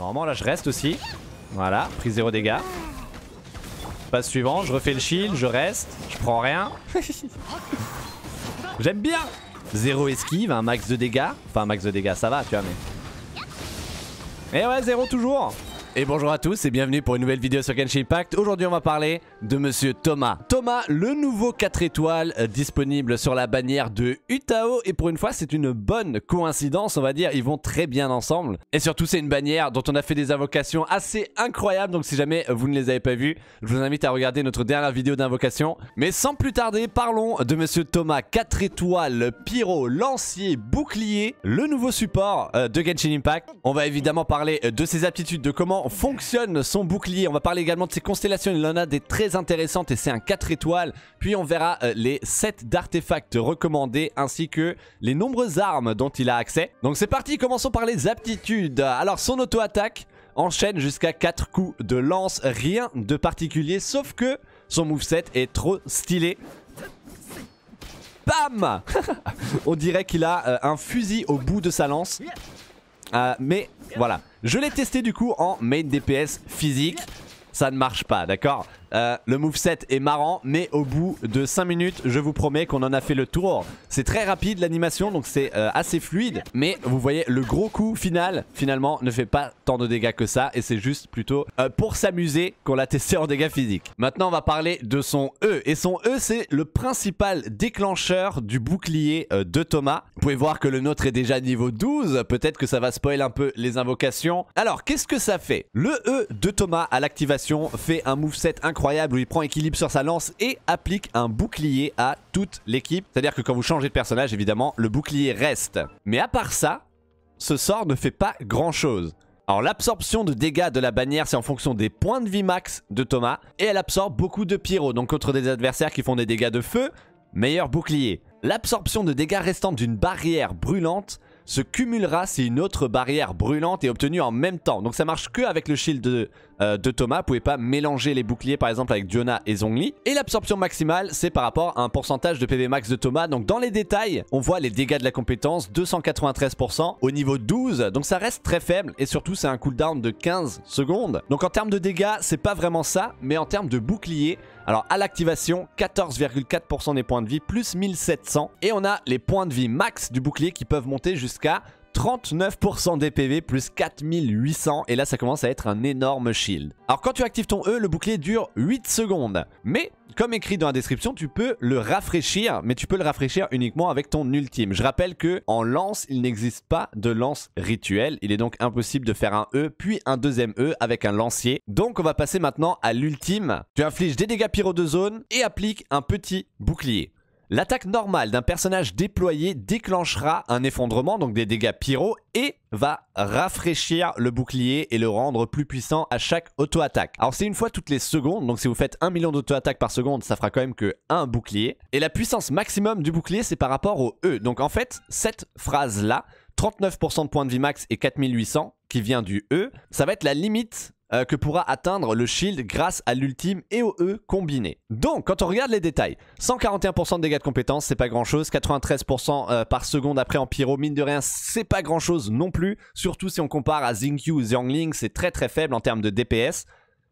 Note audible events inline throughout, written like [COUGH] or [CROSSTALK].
Normalement là je reste aussi. Voilà, pris zéro dégâts. Passe suivant, je refais le shield, je reste, je prends rien. [LAUGHS] J'aime bien Zéro esquive, un max de dégâts. Enfin max de dégâts ça va tu vois mais... Et ouais zéro toujours et bonjour à tous et bienvenue pour une nouvelle vidéo sur Genshin Impact. Aujourd'hui on va parler de monsieur Thomas. Thomas, le nouveau 4 étoiles euh, disponible sur la bannière de Utao et pour une fois c'est une bonne coïncidence on va dire, ils vont très bien ensemble. Et surtout c'est une bannière dont on a fait des invocations assez incroyables donc si jamais vous ne les avez pas vues, je vous invite à regarder notre dernière vidéo d'invocation. Mais sans plus tarder, parlons de monsieur Thomas 4 étoiles, pyro, lancier, bouclier, le nouveau support euh, de Genshin Impact. On va évidemment parler euh, de ses aptitudes, de comment fonctionne son bouclier. On va parler également de ses constellations. Il en a des très intéressantes et c'est un 4 étoiles. Puis on verra euh, les 7 d'artefacts recommandés ainsi que les nombreuses armes dont il a accès. Donc c'est parti, commençons par les aptitudes. Alors son auto-attaque enchaîne jusqu'à 4 coups de lance. Rien de particulier sauf que son moveset est trop stylé. Bam [LAUGHS] On dirait qu'il a euh, un fusil au bout de sa lance. Euh, mais voilà, je l'ai testé du coup en main DPS physique. Ça ne marche pas, d'accord euh, le move set est marrant, mais au bout de 5 minutes, je vous promets qu'on en a fait le tour. C'est très rapide l'animation, donc c'est euh, assez fluide. Mais vous voyez, le gros coup final, finalement, ne fait pas tant de dégâts que ça. Et c'est juste plutôt euh, pour s'amuser qu'on l'a testé en dégâts physiques. Maintenant, on va parler de son E. Et son E, c'est le principal déclencheur du bouclier de Thomas. Vous pouvez voir que le nôtre est déjà niveau 12. Peut-être que ça va spoiler un peu les invocations. Alors, qu'est-ce que ça fait Le E de Thomas à l'activation fait un moveset incroyable incroyable où il prend équilibre sur sa lance et applique un bouclier à toute l'équipe. C'est-à-dire que quand vous changez de personnage, évidemment, le bouclier reste. Mais à part ça, ce sort ne fait pas grand-chose. Alors l'absorption de dégâts de la bannière c'est en fonction des points de vie max de Thomas et elle absorbe beaucoup de pyro donc contre des adversaires qui font des dégâts de feu, meilleur bouclier. L'absorption de dégâts restants d'une barrière brûlante se cumulera si une autre barrière brûlante est obtenue en même temps. Donc ça marche que avec le shield de euh, de Thomas. Vous pouvez pas mélanger les boucliers par exemple avec Diona et Zongli. Et l'absorption maximale, c'est par rapport à un pourcentage de PV max de Thomas. Donc dans les détails, on voit les dégâts de la compétence, 293% au niveau 12. Donc ça reste très faible et surtout c'est un cooldown de 15 secondes. Donc en termes de dégâts, c'est pas vraiment ça, mais en termes de bouclier, alors à l'activation, 14,4% des points de vie plus 1700. Et on a les points de vie max du bouclier qui peuvent monter jusqu'à 39% dpv plus 4800 et là ça commence à être un énorme shield. Alors quand tu actives ton E, le bouclier dure 8 secondes. Mais comme écrit dans la description, tu peux le rafraîchir, mais tu peux le rafraîchir uniquement avec ton ultime. Je rappelle que en lance, il n'existe pas de lance rituel. Il est donc impossible de faire un E puis un deuxième E avec un lancier. Donc on va passer maintenant à l'ultime. Tu infliges des dégâts pyro de zone et appliques un petit bouclier. L'attaque normale d'un personnage déployé déclenchera un effondrement, donc des dégâts pyro, et va rafraîchir le bouclier et le rendre plus puissant à chaque auto-attaque. Alors c'est une fois toutes les secondes, donc si vous faites 1 million d'auto-attaques par seconde, ça fera quand même que un bouclier. Et la puissance maximum du bouclier, c'est par rapport au E. Donc en fait, cette phrase-là, 39% de points de vie max et 4800, qui vient du E, ça va être la limite euh, que pourra atteindre le shield grâce à l'ultime et au E combiné. Donc, quand on regarde les détails, 141% de dégâts de compétence, c'est pas grand chose. 93% par seconde après en pyro, mine de rien, c'est pas grand chose non plus. Surtout si on compare à Xingqiu ou Xiangling, c'est très très faible en termes de DPS.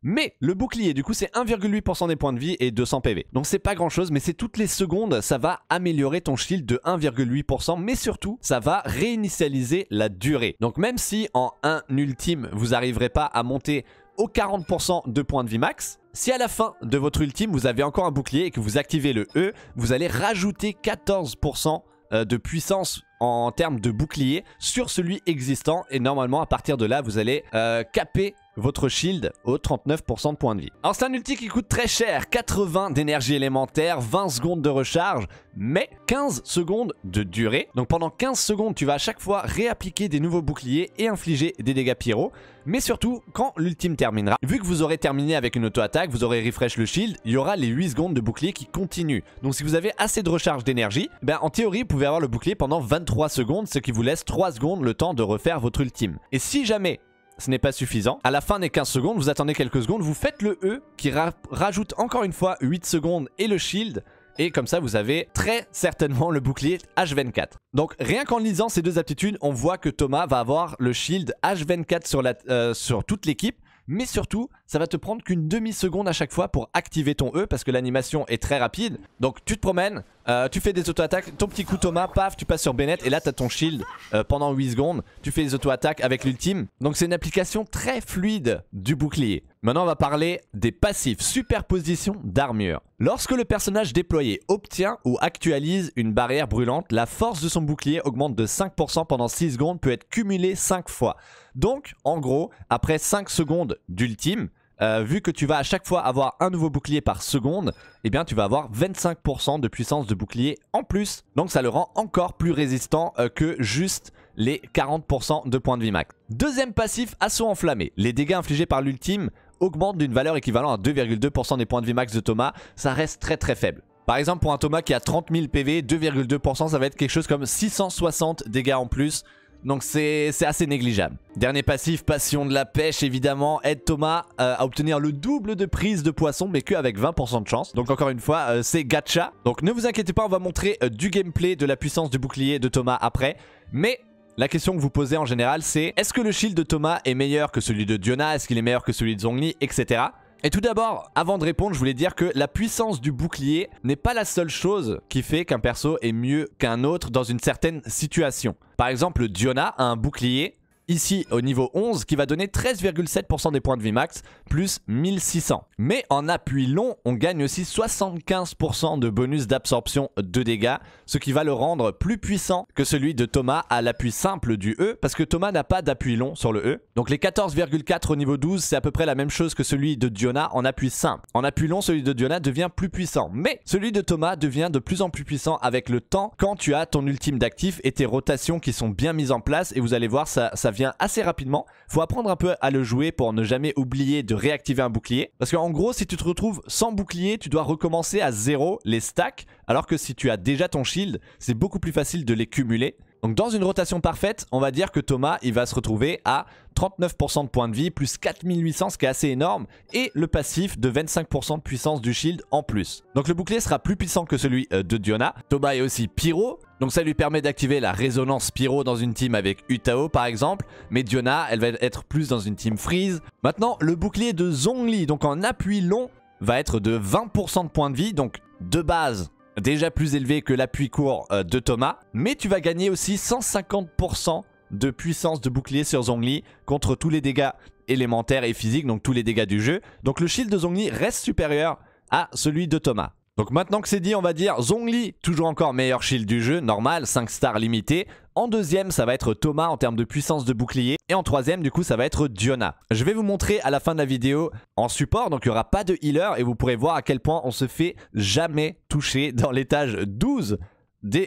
Mais le bouclier, du coup, c'est 1,8% des points de vie et 200 PV. Donc c'est pas grand chose, mais c'est toutes les secondes, ça va améliorer ton shield de 1,8%, mais surtout, ça va réinitialiser la durée. Donc même si en un ultime, vous n'arriverez pas à monter aux 40% de points de vie max, si à la fin de votre ultime, vous avez encore un bouclier et que vous activez le E, vous allez rajouter 14% euh, de puissance en termes de bouclier sur celui existant et normalement à partir de là vous allez euh, caper votre shield au 39% de points de vie. Alors c'est un ulti qui coûte très cher, 80 d'énergie élémentaire, 20 secondes de recharge, mais 15 secondes de durée. Donc pendant 15 secondes, tu vas à chaque fois réappliquer des nouveaux boucliers et infliger des dégâts pyro. Mais surtout, quand l'ultime terminera, vu que vous aurez terminé avec une auto-attaque, vous aurez refresh le shield, il y aura les 8 secondes de bouclier qui continuent. Donc si vous avez assez de recharge d'énergie, eh ben en théorie, vous pouvez avoir le bouclier pendant 23 secondes, ce qui vous laisse 3 secondes le temps de refaire votre ultime. Et si jamais ce n'est pas suffisant. À la fin des 15 secondes, vous attendez quelques secondes, vous faites le E qui rajoute encore une fois 8 secondes et le shield. Et comme ça, vous avez très certainement le bouclier H24. Donc rien qu'en lisant ces deux aptitudes, on voit que Thomas va avoir le shield H24 sur, la, euh, sur toute l'équipe mais surtout, ça va te prendre qu'une demi-seconde à chaque fois pour activer ton E parce que l'animation est très rapide. Donc tu te promènes, euh, tu fais des auto-attaques, ton petit coup Thomas, paf, tu passes sur Bennett et là tu as ton shield euh, pendant 8 secondes, tu fais des auto-attaques avec l'ultime. Donc c'est une application très fluide du bouclier. Maintenant on va parler des passifs, superposition d'armure. Lorsque le personnage déployé obtient ou actualise une barrière brûlante, la force de son bouclier augmente de 5% pendant 6 secondes, peut être cumulée 5 fois. Donc, en gros, après 5 secondes d'ultime, euh, vu que tu vas à chaque fois avoir un nouveau bouclier par seconde, eh bien tu vas avoir 25% de puissance de bouclier en plus. Donc ça le rend encore plus résistant euh, que juste les 40% de points de vie max. Deuxième passif, assaut enflammé. Les dégâts infligés par l'ultime augmentent d'une valeur équivalente à 2,2% des points de vie max de Thomas. Ça reste très très faible. Par exemple, pour un Thomas qui a 30 000 PV, 2,2%, ça va être quelque chose comme 660 dégâts en plus. Donc c'est assez négligeable. Dernier passif, passion de la pêche évidemment, aide Thomas à euh, obtenir le double de prise de poisson mais qu'avec 20% de chance. Donc encore une fois, euh, c'est gacha. Donc ne vous inquiétez pas, on va montrer euh, du gameplay de la puissance du bouclier de Thomas après. Mais la question que vous posez en général c'est, est-ce que le shield de Thomas est meilleur que celui de Diona Est-ce qu'il est meilleur que celui de Zongli Etc. Et tout d'abord, avant de répondre, je voulais dire que la puissance du bouclier n'est pas la seule chose qui fait qu'un perso est mieux qu'un autre dans une certaine situation. Par exemple, Diona a un bouclier ici au niveau 11 qui va donner 13,7% des points de vie max plus 1600. Mais en appui long, on gagne aussi 75% de bonus d'absorption de dégâts, ce qui va le rendre plus puissant que celui de Thomas à l'appui simple du E parce que Thomas n'a pas d'appui long sur le E. Donc les 14,4 au niveau 12, c'est à peu près la même chose que celui de Diona en appui simple. En appui long, celui de Diona devient plus puissant, mais celui de Thomas devient de plus en plus puissant avec le temps quand tu as ton ultime d'actif et tes rotations qui sont bien mises en place et vous allez voir ça, ça assez rapidement. Faut apprendre un peu à le jouer pour ne jamais oublier de réactiver un bouclier. Parce qu'en gros, si tu te retrouves sans bouclier, tu dois recommencer à zéro les stacks. Alors que si tu as déjà ton shield, c'est beaucoup plus facile de les cumuler. Donc dans une rotation parfaite, on va dire que Thomas, il va se retrouver à 39% de points de vie, plus 4800, ce qui est assez énorme, et le passif de 25% de puissance du shield en plus. Donc le bouclier sera plus puissant que celui euh, de Diona. Thomas est aussi pyro, donc ça lui permet d'activer la résonance pyro dans une team avec Utao par exemple, mais Diona, elle va être plus dans une team freeze. Maintenant, le bouclier de Zhongli, donc en appui long, va être de 20% de points de vie, donc de base, déjà plus élevé que l'appui court euh, de Thomas, mais tu vas gagner aussi 150% de puissance de bouclier sur Zongli contre tous les dégâts élémentaires et physiques, donc tous les dégâts du jeu. Donc le shield de Zongli reste supérieur à celui de Thomas. Donc maintenant que c'est dit, on va dire Zongli toujours encore meilleur shield du jeu, normal, 5 stars limité. En deuxième, ça va être Thomas en termes de puissance de bouclier. Et en troisième, du coup, ça va être Diona. Je vais vous montrer à la fin de la vidéo en support, donc il n'y aura pas de healer. Et vous pourrez voir à quel point on se fait jamais toucher dans l'étage 12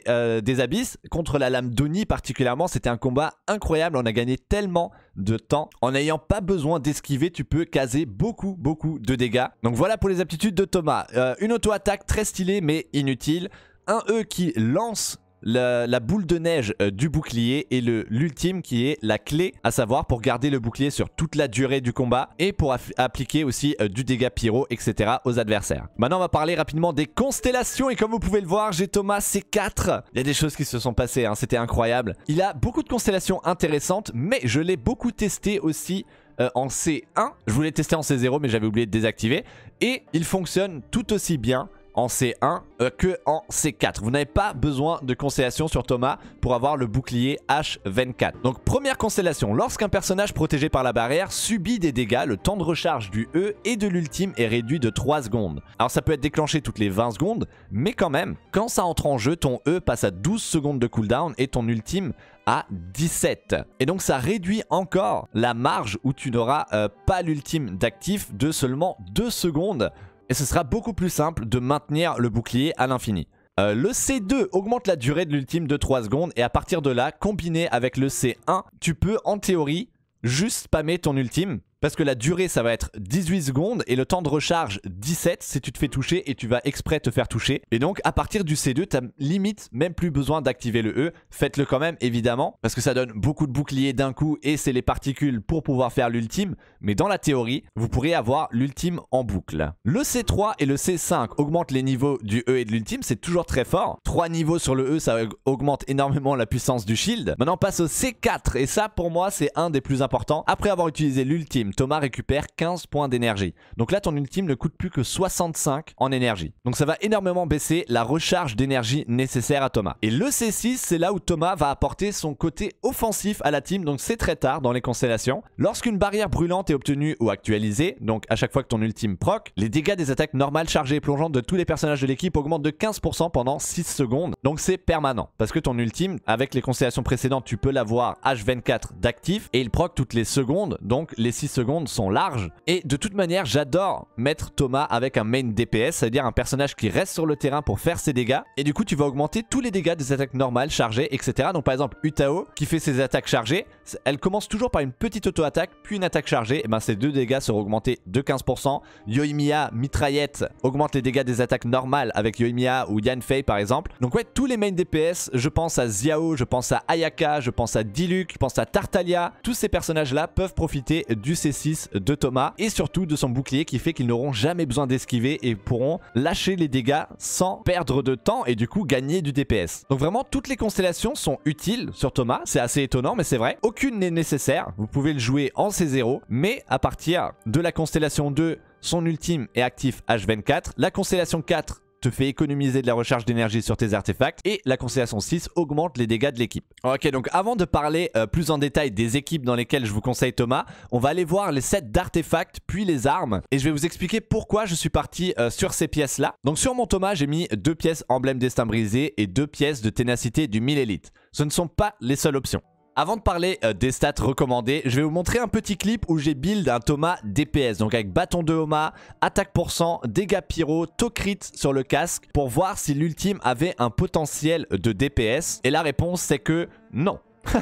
euh, des, abysses contre la lame d'Oni particulièrement c'était un combat incroyable on a gagné tellement de temps en n'ayant pas besoin d'esquiver tu peux caser beaucoup beaucoup de dégâts donc voilà pour les aptitudes de Thomas euh, une auto attaque très stylée mais inutile un E qui lance la, boule de neige euh, du bouclier et l'ultime qui est la clé, à savoir pour garder le bouclier sur toute la durée du combat et pour appliquer aussi euh, du dégât pyro, etc. aux adversaires. Maintenant, on va parler rapidement des constellations et comme vous pouvez le voir, j'ai Thomas C4. Il y a des choses qui se sont passées, hein, c'était incroyable. Il a beaucoup de constellations intéressantes, mais je l'ai beaucoup testé aussi euh, en C1. Je voulais tester en C0, mais j'avais oublié de désactiver. Et il fonctionne tout aussi bien en C1 euh, que en C4. Vous n'avez pas besoin de constellation sur Thomas pour avoir le bouclier H24. Donc première constellation, lorsqu'un personnage protégé par la barrière subit des dégâts, le temps de recharge du E et de l'ultime est réduit de 3 secondes. Alors ça peut être déclenché toutes les 20 secondes, mais quand même, quand ça entre en jeu, ton E passe à 12 secondes de cooldown et ton ultime à 17. Et donc ça réduit encore la marge où tu n'auras euh, pas l'ultime d'actif de seulement 2 secondes et ce sera beaucoup plus simple de maintenir le bouclier à l'infini. Euh, le C2 augmente la durée de l'ultime de 3 secondes et à partir de là, combiné avec le C1, tu peux en théorie juste spammer ton ultime parce que la durée, ça va être 18 secondes et le temps de recharge 17 si tu te fais toucher et tu vas exprès te faire toucher. Et donc, à partir du C2, t'as limite même plus besoin d'activer le E. Faites-le quand même, évidemment, parce que ça donne beaucoup de boucliers d'un coup et c'est les particules pour pouvoir faire l'ultime. Mais dans la théorie, vous pourrez avoir l'ultime en boucle. Le C3 et le C5 augmentent les niveaux du E et de l'ultime. C'est toujours très fort. 3 niveaux sur le E, ça augmente énormément la puissance du shield. Maintenant, on passe au C4 et ça, pour moi, c'est un des plus importants. Après avoir utilisé l'ultime, Thomas récupère 15 points d'énergie. Donc là, ton ultime ne coûte plus que 65 en énergie. Donc ça va énormément baisser la recharge d'énergie nécessaire à Thomas. Et le C6, c'est là où Thomas va apporter son côté offensif à la team, donc c'est très tard dans les constellations. Lorsqu'une barrière brûlante est obtenue ou actualisée, donc à chaque fois que ton ultime proc, les dégâts des attaques normales chargées et plongeantes de tous les personnages de l'équipe augmentent de 15% pendant 6 secondes. Donc c'est permanent. Parce que ton ultime, avec les constellations précédentes, tu peux l'avoir H24 d'actif et il proc toutes les secondes, donc les 6 secondes secondes sont larges. Et de toute manière, j'adore mettre Thomas avec un main DPS, c'est-à-dire un personnage qui reste sur le terrain pour faire ses dégâts. Et du coup, tu vas augmenter tous les dégâts des attaques normales, chargées, etc. Donc par exemple, Utao, qui fait ses attaques chargées, elle commence toujours par une petite auto-attaque, puis une attaque chargée. Et ben ces deux dégâts seront augmentés de 15%. Yoimiya, mitraillette, augmente les dégâts des attaques normales avec Yoimiya ou Yanfei par exemple. Donc ouais, tous les main DPS, je pense à Xiao, je pense à Ayaka, je pense à Diluc, je pense à Tartalia, tous ces personnages-là peuvent profiter du 6 de Thomas et surtout de son bouclier qui fait qu'ils n'auront jamais besoin d'esquiver et pourront lâcher les dégâts sans perdre de temps et du coup gagner du DPS. Donc vraiment toutes les constellations sont utiles sur Thomas, c'est assez étonnant mais c'est vrai. Aucune n'est nécessaire, vous pouvez le jouer en C0 mais à partir de la constellation 2 son ultime est actif H24, la constellation 4 te fait économiser de la recharge d'énergie sur tes artefacts et la constellation 6 augmente les dégâts de l'équipe. Ok donc avant de parler euh, plus en détail des équipes dans lesquelles je vous conseille Thomas, on va aller voir les sets d'artefacts puis les armes et je vais vous expliquer pourquoi je suis parti euh, sur ces pièces là. Donc sur mon Thomas j'ai mis deux pièces emblème destin brisé et deux pièces de ténacité du 1000 élite. Ce ne sont pas les seules options. Avant de parler euh, des stats recommandées, je vais vous montrer un petit clip où j'ai build un Thomas DPS, donc avec bâton de Homa, attaque pour dégâts pyro, taux crit sur le casque, pour voir si l'ultime avait un potentiel de DPS, et la réponse c'est que non. [LAUGHS]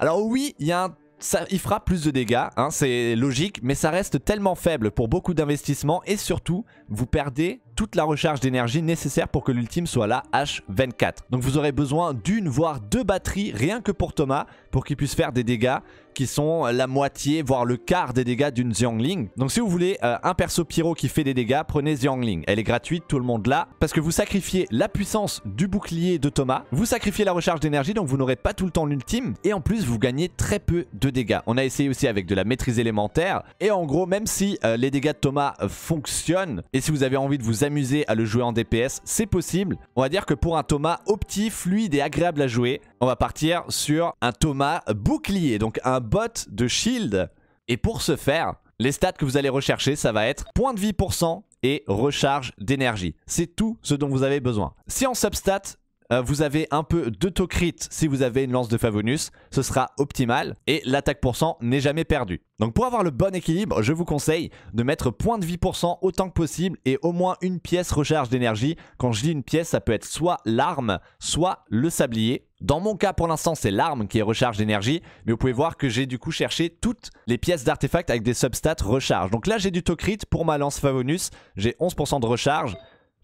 Alors oui, il y a ça, fera plus de dégâts, hein, c'est logique, mais ça reste tellement faible pour beaucoup d'investissements et surtout, vous perdez toute la recharge d'énergie nécessaire pour que l'ultime soit la H24. Donc vous aurez besoin d'une voire deux batteries rien que pour Thomas pour qu'il puisse faire des dégâts qui sont la moitié, voire le quart des dégâts d'une Xiangling. Donc si vous voulez euh, un perso pyro qui fait des dégâts, prenez Xiangling. Elle est gratuite, tout le monde l'a, parce que vous sacrifiez la puissance du bouclier de Thomas, vous sacrifiez la recharge d'énergie, donc vous n'aurez pas tout le temps l'ultime, et en plus vous gagnez très peu de dégâts. On a essayé aussi avec de la maîtrise élémentaire, et en gros, même si euh, les dégâts de Thomas fonctionnent, et si vous avez envie de vous amuser à le jouer en DPS, c'est possible. On va dire que pour un Thomas opti, fluide et agréable à jouer, on va partir sur un Thomas bouclier, donc un bot de shield. Et pour ce faire, les stats que vous allez rechercher, ça va être point de vie pour et recharge d'énergie. C'est tout ce dont vous avez besoin. Si on substat, euh, vous avez un peu crit si vous avez une lance de Favonus, ce sera optimal et l'attaque pourcent n'est jamais perdue. Donc pour avoir le bon équilibre, je vous conseille de mettre point de vie autant que possible et au moins une pièce recharge d'énergie. Quand je dis une pièce, ça peut être soit l'arme, soit le sablier. Dans mon cas, pour l'instant, c'est l'arme qui est recharge d'énergie, mais vous pouvez voir que j'ai du coup cherché toutes les pièces d'artefacts avec des substats recharge. Donc là, j'ai du Tocrit pour ma lance Favonus, j'ai 11% de recharge,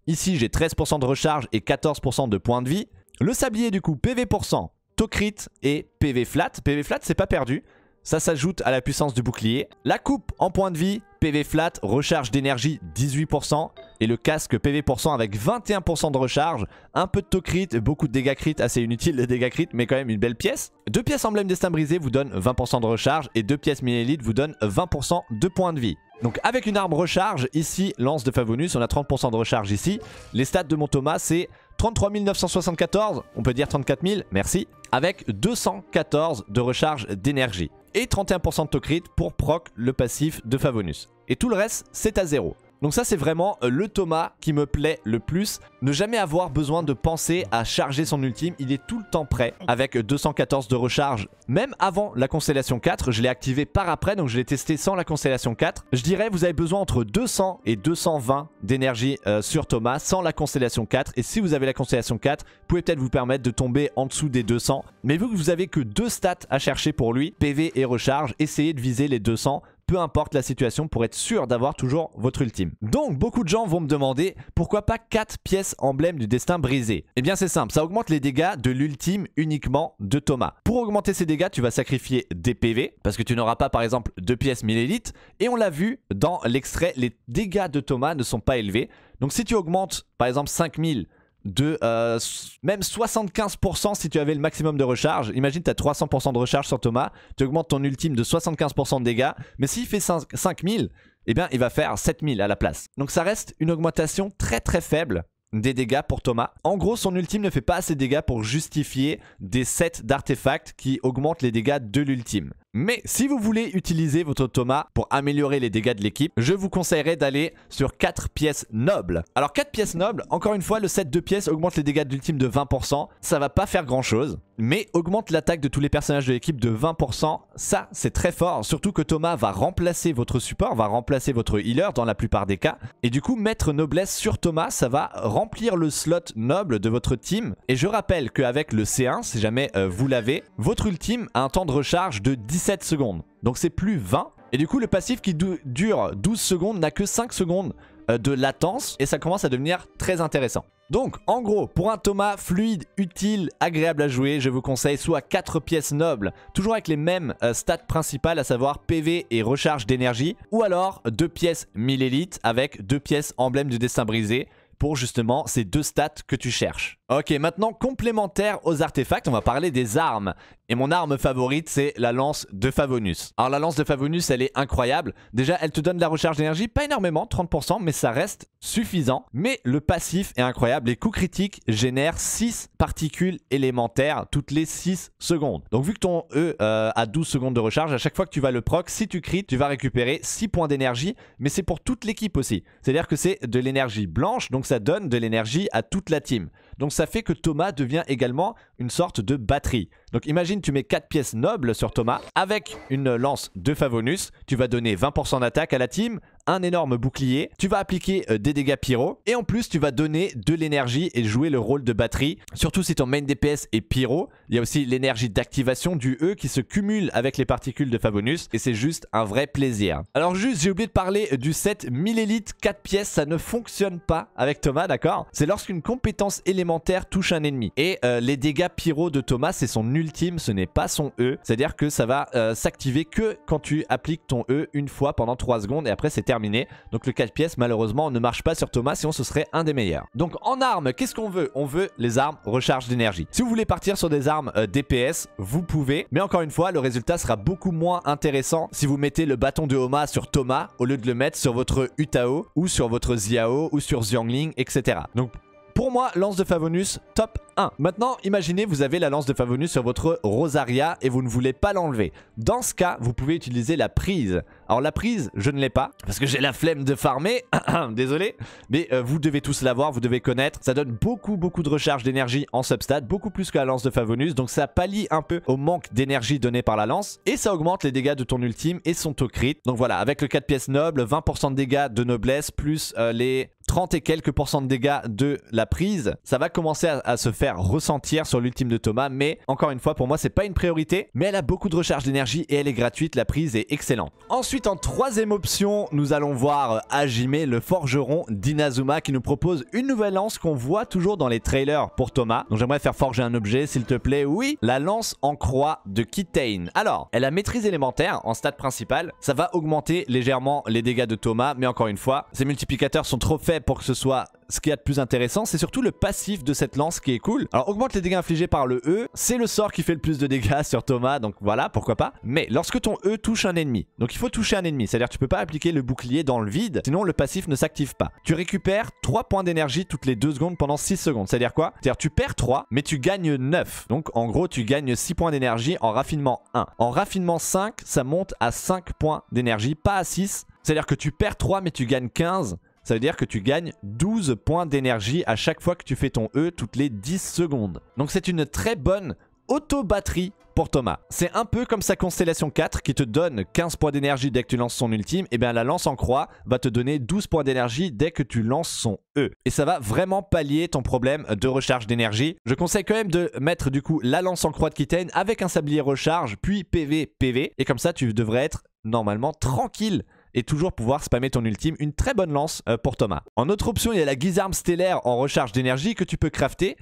Ici, j'ai 13% de recharge et 14% de points de vie. Le sablier, du coup, PV%, Tocrit et PV flat. PV flat, c'est pas perdu. Ça s'ajoute à la puissance du bouclier. La coupe en points de vie, PV flat, recharge d'énergie 18%. Et le casque PV% avec 21% de recharge. Un peu de Tocrit, beaucoup de dégâts crit, assez inutile les dégâts crit, mais quand même une belle pièce. Deux pièces emblème destin brisé vous donnent 20% de recharge et deux pièces mini-élite vous donnent 20% de points de vie. Donc avec une arme recharge, ici, lance de Favonus, on a 30% de recharge ici. Les stats de mon Thomas, c'est 33 974, on peut dire 34 000, merci, avec 214 de recharge d'énergie. Et 31% de tocrit pour proc le passif de Favonus. Et tout le reste, c'est à zéro. Donc ça c'est vraiment euh, le Thomas qui me plaît le plus. Ne jamais avoir besoin de penser à charger son ultime, il est tout le temps prêt avec 214 euh, de recharge. Même avant la constellation 4, je l'ai activé par après donc je l'ai testé sans la constellation 4. Je dirais vous avez besoin entre 200 et 220 d'énergie euh, sur Thomas sans la constellation 4 et si vous avez la constellation 4, vous pouvez peut-être vous permettre de tomber en dessous des 200. Mais vu que vous avez que deux stats à chercher pour lui, PV et recharge, essayez de viser les 200 peu importe la situation pour être sûr d'avoir toujours votre ultime. Donc beaucoup de gens vont me demander pourquoi pas 4 pièces emblèmes du destin brisé Eh bien c'est simple, ça augmente les dégâts de l'ultime uniquement de Thomas. Pour augmenter ces dégâts, tu vas sacrifier des PV parce que tu n'auras pas par exemple 2 pièces élites. et on l'a vu dans l'extrait, les dégâts de Thomas ne sont pas élevés. Donc si tu augmentes par exemple 5000 de euh, même 75% si tu avais le maximum de recharge. Imagine, tu as 300% de recharge sur Thomas, tu augmentes ton ultime de 75% de dégâts, mais s'il fait 5000, eh bien, il va faire 7000 à la place. Donc ça reste une augmentation très très faible des dégâts pour Thomas. En gros, son ultime ne fait pas assez de dégâts pour justifier des sets d'artefacts qui augmentent les dégâts de l'ultime. Mais si vous voulez utiliser votre Thomas pour améliorer les dégâts de l'équipe, je vous conseillerais d'aller sur 4 pièces nobles. Alors 4 pièces nobles, encore une fois, le set de pièces augmente les dégâts de l'ultime de 20%. Ça va pas faire grand chose mais augmente l'attaque de tous les personnages de l'équipe de 20%. Ça, c'est très fort, surtout que Thomas va remplacer votre support, va remplacer votre healer dans la plupart des cas. Et du coup, mettre noblesse sur Thomas, ça va remplir le slot noble de votre team. Et je rappelle qu'avec le C1, si jamais euh, vous l'avez, votre ultime a un temps de recharge de 17 secondes. Donc c'est plus 20. Et du coup, le passif qui dure 12 secondes n'a que 5 secondes euh, de latence et ça commence à devenir très intéressant. Donc en gros, pour un Thomas fluide, utile, agréable à jouer, je vous conseille soit 4 pièces nobles, toujours avec les mêmes euh, stats principales à savoir PV et recharge d'énergie, ou alors 2 pièces 1000 avec 2 pièces emblèmes du destin brisé pour justement ces deux stats que tu cherches. Ok, maintenant complémentaire aux artefacts, on va parler des armes. Et mon arme favorite, c'est la lance de Favonus. Alors la lance de Favonus, elle est incroyable. Déjà, elle te donne de la recharge d'énergie, pas énormément, 30%, mais ça reste suffisant. Mais le passif est incroyable. Les coups critiques génèrent 6 particules élémentaires toutes les 6 secondes. Donc vu que ton E euh, a 12 secondes de recharge, à chaque fois que tu vas le proc, si tu crites, tu vas récupérer 6 points d'énergie. Mais c'est pour toute l'équipe aussi. C'est-à-dire que c'est de l'énergie blanche, donc ça donne de l'énergie à toute la team. Donc ça fait que Thomas devient également une sorte de batterie. Donc imagine, tu mets 4 pièces nobles sur Thomas avec une lance de Favonus. Tu vas donner 20% d'attaque à la team, un énorme bouclier. Tu vas appliquer euh, des dégâts pyro. Et en plus, tu vas donner de l'énergie et jouer le rôle de batterie. Surtout si ton main DPS est pyro. Il y a aussi l'énergie d'activation du E qui se cumule avec les particules de Favonus. Et c'est juste un vrai plaisir. Alors juste, j'ai oublié de parler euh, du set 1000 élites 4 pièces. Ça ne fonctionne pas avec Thomas, d'accord C'est lorsqu'une compétence élémentaire touche un ennemi. Et euh, les dégâts pyro de Thomas, c'est son ultime, ce n'est pas son E. C'est-à-dire que ça va euh, s'activer que quand tu appliques ton E une fois pendant 3 secondes et après c'est terminé. Donc le 4 pièces malheureusement ne marche pas sur Thomas sinon ce serait un des meilleurs. Donc en armes, qu'est-ce qu'on veut On veut les armes recharge d'énergie. Si vous voulez partir sur des armes euh, DPS, vous pouvez. Mais encore une fois, le résultat sera beaucoup moins intéressant si vous mettez le bâton de Homa sur Thomas au lieu de le mettre sur votre Utao ou sur votre Xiao ou sur Xiangling, etc. Donc pour moi, lance de Favonus, top Maintenant, imaginez vous avez la lance de Favonus sur votre Rosaria et vous ne voulez pas l'enlever. Dans ce cas, vous pouvez utiliser la prise. Alors la prise, je ne l'ai pas, parce que j'ai la flemme de farmer, [COUGHS] désolé, mais euh, vous devez tous l'avoir, vous devez connaître. Ça donne beaucoup beaucoup de recharge d'énergie en substat, beaucoup plus que la lance de Favonus, donc ça pallie un peu au manque d'énergie donné par la lance, et ça augmente les dégâts de ton ultime et son taux crit. Donc voilà, avec le 4 pièces nobles, 20% de dégâts de noblesse, plus euh, les 30 et quelques de dégâts de la prise, ça va commencer à se faire ressentir sur l'ultime de Thomas, mais encore une fois, pour moi, c'est pas une priorité, mais elle a beaucoup de recharge d'énergie et elle est gratuite, la prise est excellente. Ensuite, en troisième option, nous allons voir euh, ajime le forgeron d'Inazuma, qui nous propose une nouvelle lance qu'on voit toujours dans les trailers pour Thomas. Donc j'aimerais faire forger un objet, s'il te plaît. Oui, la lance en croix de Kitane. Alors, elle a maîtrise élémentaire en stade principal, ça va augmenter légèrement les dégâts de Thomas, mais encore une fois, ces multiplicateurs sont trop faits pour que ce soit ce qu'il y a de plus intéressant, c'est surtout le passif de cette lance qui est cool. Alors augmente les dégâts infligés par le E, c'est le sort qui fait le plus de dégâts [LAUGHS] sur Thomas, donc voilà, pourquoi pas. Mais lorsque ton E touche un ennemi, donc il faut toucher un ennemi, c'est-à-dire tu peux pas appliquer le bouclier dans le vide, sinon le passif ne s'active pas. Tu récupères 3 points d'énergie toutes les 2 secondes pendant 6 secondes, c'est-à-dire quoi C'est-à-dire tu perds 3, mais tu gagnes 9. Donc en gros, tu gagnes 6 points d'énergie en raffinement 1. En raffinement 5, ça monte à 5 points d'énergie, pas à 6. C'est-à-dire que tu perds 3 mais tu gagnes 15 ça veut dire que tu gagnes 12 points d'énergie à chaque fois que tu fais ton E toutes les 10 secondes. Donc c'est une très bonne auto-batterie pour Thomas. C'est un peu comme sa constellation 4 qui te donne 15 points d'énergie dès que tu lances son ultime, et eh bien la lance en croix va te donner 12 points d'énergie dès que tu lances son E. Et ça va vraiment pallier ton problème de recharge d'énergie. Je conseille quand même de mettre du coup la lance en croix de Kitaine avec un sablier recharge, puis PV, PV, et comme ça tu devrais être normalement tranquille et toujours pouvoir spammer ton ultime. Une très bonne lance euh, pour Thomas. En autre option, il y a la guisarme stellaire en recharge d'énergie que tu peux crafter.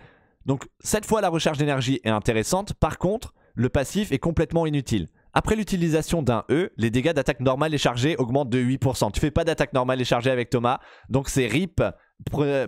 Donc cette fois la recharge d'énergie est intéressante, par contre le passif est complètement inutile. Après l'utilisation d'un E, les dégâts d'attaque normale et chargée augmentent de 8%. Tu fais pas d'attaque normale et chargée avec Thomas, donc c'est RIP,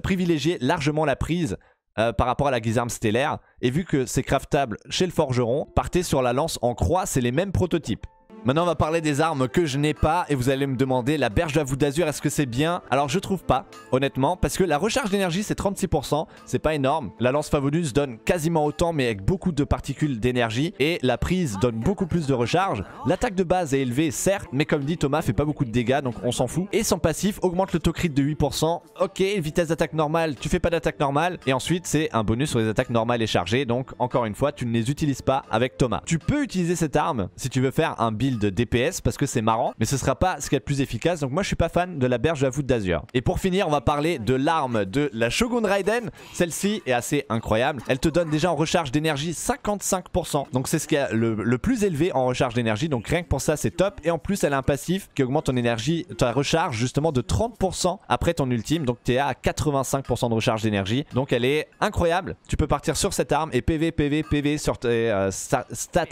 privilégier largement la prise euh, par rapport à la guisarme stellaire. Et vu que c'est craftable chez le forgeron, partez sur la lance en croix, c'est les mêmes prototypes. Maintenant on va parler des armes que je n'ai pas et vous allez me demander la berge voûte d'azur est-ce que c'est bien Alors je trouve pas honnêtement parce que la recharge d'énergie c'est 36% c'est pas énorme. La lance Favonus donne quasiment autant mais avec beaucoup de particules d'énergie et la prise donne beaucoup plus de recharge. L'attaque de base est élevée certes mais comme dit Thomas fait pas beaucoup de dégâts donc on s'en fout. Et son passif augmente le taux crit de 8%. Ok vitesse d'attaque normale tu fais pas d'attaque normale et ensuite c'est un bonus sur les attaques normales et chargées donc encore une fois tu ne les utilises pas avec Thomas. Tu peux utiliser cette arme si tu veux faire un build de DPS parce que c'est marrant, mais ce sera pas ce qui est le plus efficace. Donc moi je suis pas fan de la berge à voûte d'Azur. Et pour finir, on va parler de l'arme de la Shogun Raiden. Celle-ci est assez incroyable. Elle te donne déjà en recharge d'énergie 55%. Donc c'est ce qui est le, plus élevé en recharge d'énergie. Donc rien que pour ça, c'est top. Et en plus, elle a un passif qui augmente ton énergie, ta recharge justement de 30% après ton ultime. Donc t'es à 85% de recharge d'énergie. Donc elle est incroyable. Tu peux partir sur cette arme et PV, PV, PV sur tes euh, stats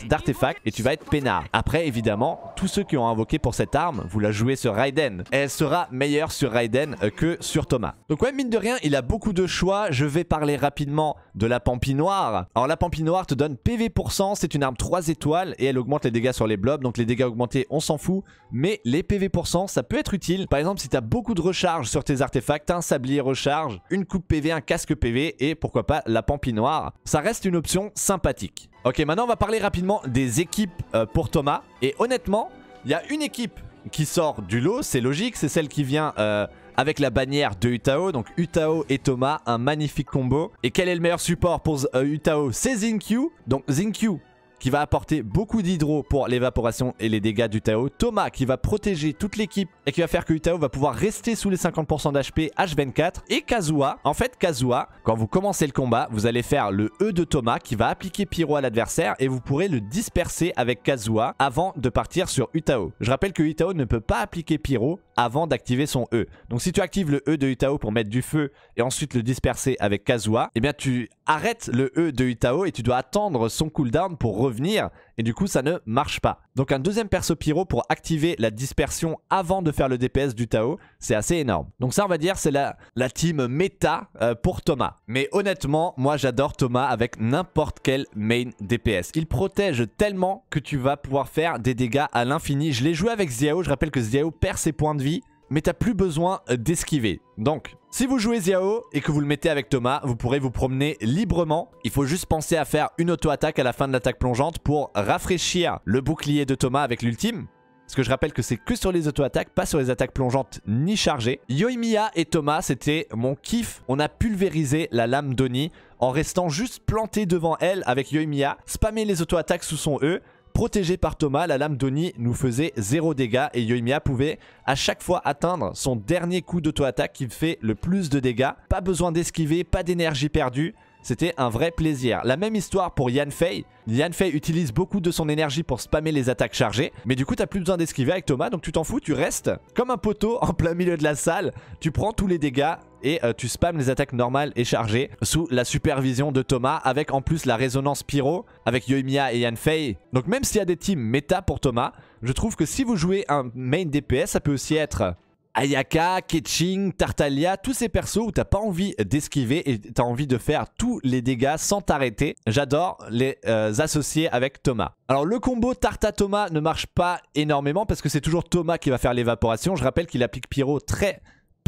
d'artefacts et tu vas être peinard. Après, évidemment, évidemment, tous ceux qui ont invoqué pour cette arme, vous la jouez sur Raiden. elle sera meilleure sur Raiden que sur Thomas. Donc ouais, mine de rien, il a beaucoup de choix. Je vais parler rapidement de la Pampi Noire. Alors la Pampi Noire te donne PV%, c'est une arme 3 étoiles et elle augmente les dégâts sur les blobs. Donc les dégâts augmentés, on s'en fout. Mais les PV%, ça peut être utile. Par exemple, si tu as beaucoup de recharge sur tes artefacts, un sablier recharge, une coupe PV, un casque PV et pourquoi pas la Pampi Noire. Ça reste une option sympathique. Ok, maintenant on va parler rapidement des équipes euh, pour Thomas. Et honnêtement, il y a une équipe qui sort du lot, c'est logique, c'est celle qui vient euh, avec la bannière de Utao. Donc Utao et Thomas, un magnifique combo. Et quel est le meilleur support pour euh, Utao C'est ZinQ. Donc ZinQ qui va apporter beaucoup d'hydro pour l'évaporation et les dégâts du Tao. Thomas qui va protéger toute l'équipe et qui va faire que Utao va pouvoir rester sous les 50% d'HP H24. Et Kazuha, en fait Kazuha, quand vous commencez le combat, vous allez faire le E de Thomas qui va appliquer Pyro à l'adversaire et vous pourrez le disperser avec Kazuha avant de partir sur Utao. Je rappelle que Utao ne peut pas appliquer Pyro avant d'activer son E. Donc si tu actives le E de Utao pour mettre du feu et ensuite le disperser avec Kazuha, eh bien tu arrêtes le E de Utao et tu dois attendre son cooldown pour revenir et du coup ça ne marche pas. Donc un deuxième perso pyro pour activer la dispersion avant de faire le DPS du Tao, c'est assez énorme. Donc ça on va dire c'est la, la team méta euh, pour Thomas. Mais honnêtement, moi j'adore Thomas avec n'importe quel main DPS. Il protège tellement que tu vas pouvoir faire des dégâts à l'infini. Je l'ai joué avec Xiao, je rappelle que Ziao perd ses points de vie mais t'as plus besoin euh, d'esquiver. Donc, si vous jouez Ziao et que vous le mettez avec Thomas, vous pourrez vous promener librement. Il faut juste penser à faire une auto-attaque à la fin de l'attaque plongeante pour rafraîchir le bouclier de Thomas avec l'ultime. Parce que je rappelle que c'est que sur les auto-attaques, pas sur les attaques plongeantes ni chargées. Yoimiya et Thomas, c'était mon kiff. On a pulvérisé la lame d'Oni en restant juste planté devant elle avec Yoimiya, spammer les auto-attaques sous son E, Protégé par Thomas, la lame d'Oni nous faisait zéro dégâts et Yoimiya pouvait à chaque fois atteindre son dernier coup d'auto-attaque qui fait le plus de dégâts. Pas besoin d'esquiver, pas d'énergie perdue. C'était un vrai plaisir. La même histoire pour Yanfei, Yanfei utilise beaucoup de son énergie pour spammer les attaques chargées. Mais du coup, t'as plus besoin d'esquiver avec Thomas, donc tu t'en fous, tu restes comme un poteau en plein milieu de la salle. Tu prends tous les dégâts et euh, tu spams les attaques normales et chargées sous la supervision de Thomas avec en plus la résonance pyro avec Yoimiya et Yanfei. Donc même s'il y a des teams méta pour Thomas, je trouve que si vous jouez un main DPS, ça peut aussi être Ayaka, Ketching, Tartalia, tous ces persos où t'as pas envie d'esquiver et t'as envie de faire tous les dégâts sans t'arrêter. J'adore les euh, associer avec Thomas. Alors le combo Tarta-Thomas ne marche pas énormément parce que c'est toujours Thomas qui va faire l'évaporation. Je rappelle qu'il applique Pyro très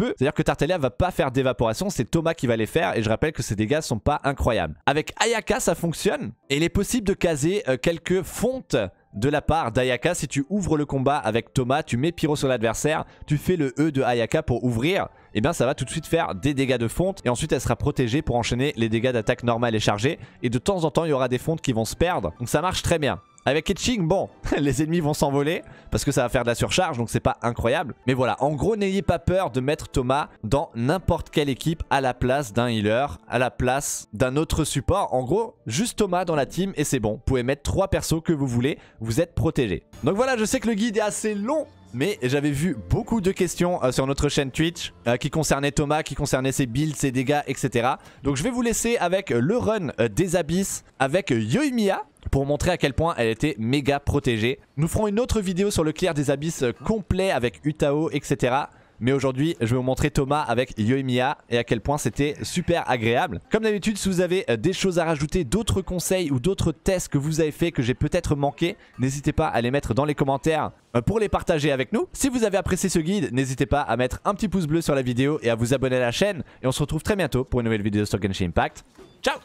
c'est-à-dire que Tartaglia va pas faire d'évaporation, c'est Thomas qui va les faire et je rappelle que ces dégâts sont pas incroyables. Avec Ayaka, ça fonctionne et il est possible de caser euh, quelques fontes de la part d'Ayaka. Si tu ouvres le combat avec Thomas, tu mets Pyro sur l'adversaire, tu fais le E de Ayaka pour ouvrir, et eh bien ça va tout de suite faire des dégâts de fonte, et ensuite elle sera protégée pour enchaîner les dégâts d'attaque normale et chargée, et de temps en temps il y aura des fontes qui vont se perdre, donc ça marche très bien. Avec Etching, bon, [LAUGHS] les ennemis vont s'envoler parce que ça va faire de la surcharge, donc c'est pas incroyable. Mais voilà, en gros, n'ayez pas peur de mettre Thomas dans n'importe quelle équipe à la place d'un healer, à la place d'un autre support. En gros, juste Thomas dans la team et c'est bon. Vous pouvez mettre trois persos que vous voulez, vous êtes protégé. Donc voilà, je sais que le guide est assez long, mais j'avais vu beaucoup de questions euh, sur notre chaîne Twitch euh, qui concernaient Thomas, qui concernaient ses builds, ses dégâts, etc. Donc je vais vous laisser avec le run euh, des abysses avec Yoimiya pour montrer à quel point elle était méga protégée. Nous ferons une autre vidéo sur le clair des abysses euh, complet avec Utao, etc. Mais aujourd'hui, je vais vous montrer Thomas avec Yoimiya et à quel point c'était super agréable. Comme d'habitude, si vous avez euh, des choses à rajouter, d'autres conseils ou d'autres tests que vous avez fait que j'ai peut-être manqué, n'hésitez pas à les mettre dans les commentaires euh, pour les partager avec nous. Si vous avez apprécié ce guide, n'hésitez pas à mettre un petit pouce bleu sur la vidéo et à vous abonner à la chaîne. Et on se retrouve très bientôt pour une nouvelle vidéo sur Genshin Impact. Ciao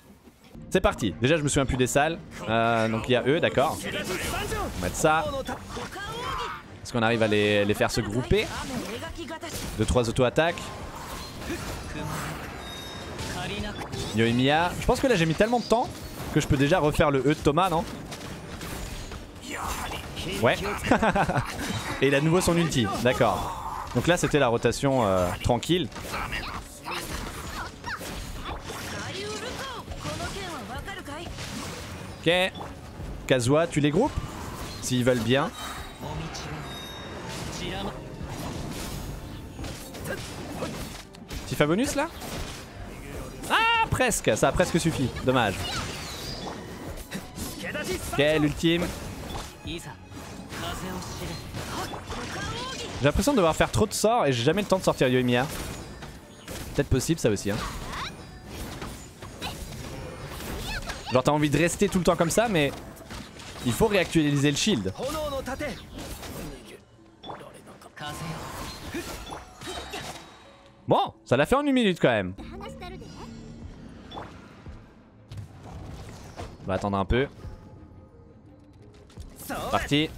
c'est parti. Déjà, je me souviens plus des salles. Euh, donc il y a eux, d'accord. On va mettre ça. Est-ce qu'on arrive à les, faire se grouper 2 trois auto-attaques. Yoimiya. Je pense que là, j'ai mis tellement de temps que je peux déjà refaire le E de Thomas, non Ouais. [LAUGHS] Et il a de nouveau son ulti, d'accord. Donc là, c'était la rotation euh, tranquille. Ok. Kazua, tu les groupes S'ils veulent bien. Tifa bonus là Ah presque Ça a presque suffi. Dommage. Ok, l'ultime. J'ai l'impression de devoir faire trop de sorts et j'ai jamais le temps de sortir Yoimiya. Peut-être possible ça aussi hein. Genre t'as envie de rester tout le temps comme ça mais il faut réactualiser le shield. Bon, ça l'a fait en une minute quand même. On va attendre un peu. Parti.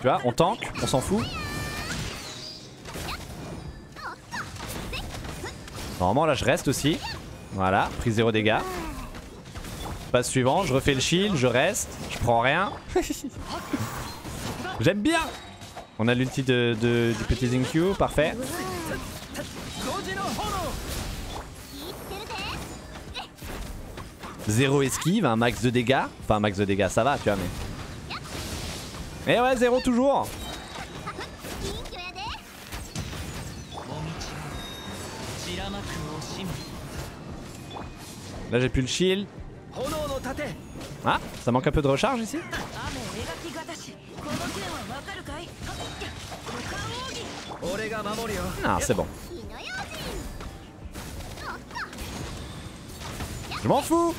Tu vois, on tank, on s'en fout. Normalement là je reste aussi. Voilà, pris zéro dégâts. Passe suivant, je refais le shield, je reste, je prends rien. [LAUGHS] J'aime bien On a l'ulti de, du petit ZinQ, parfait. Zéro esquive, un max de dégâts. Enfin, un max de dégâts, ça va, tu vois, mais. Et ouais, zéro toujours Là, j'ai plus le shield. Ah, ça manque un peu de recharge ici Ah, c'est bon. Je m'en fous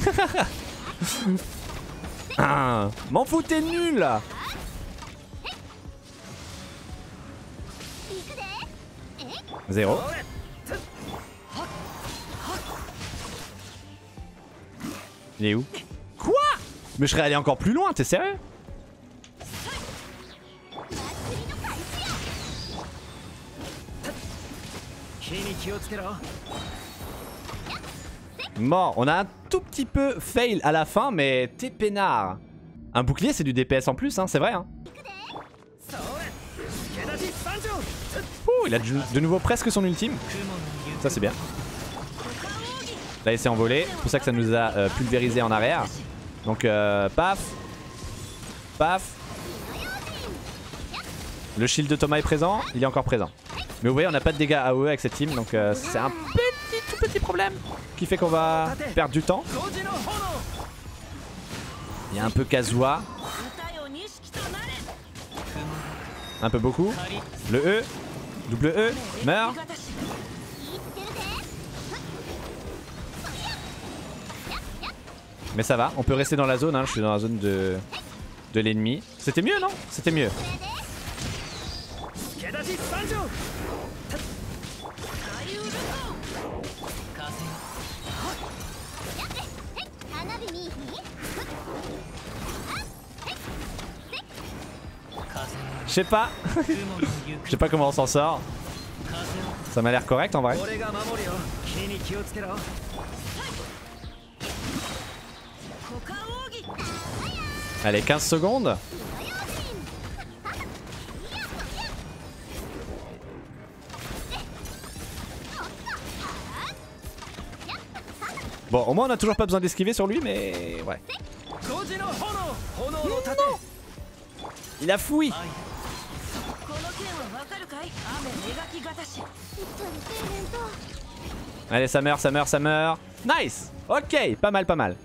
[LAUGHS] ah, M'en fous, t'es nul Zéro. Il est où Quoi Mais je serais allé encore plus loin, t'es sérieux Mort, on a un tout petit peu fail à la fin, mais t'es peinard. Un bouclier, c'est du DPS en plus, hein, c'est vrai. Hein. il a de nouveau presque son ultime. Ça, c'est bien. Là il s'est envolé, c'est pour ça que ça nous a euh, pulvérisé en arrière. Donc euh, paf, paf. Le shield de Thomas est présent, il est encore présent. Mais vous voyez on n'a pas de dégâts AOE avec cette team donc euh, c'est un petit tout petit problème qui fait qu'on va perdre du temps. Il y a un peu Kazuha. Un peu beaucoup. Le E, double E, meurt. Mais ça va, on peut rester dans la zone, hein. je suis dans la zone de, de l'ennemi. C'était mieux non C'était mieux. Je sais pas. [LAUGHS] Je sais pas comment on s'en sort. Ça m'a l'air correct en vrai. Allez, 15 secondes. Bon, au moins on a toujours pas besoin d'esquiver sur lui, mais ouais. Il a fouillé Allez, ça meurt, ça meurt, ça meurt. Nice Ok, pas mal, pas mal.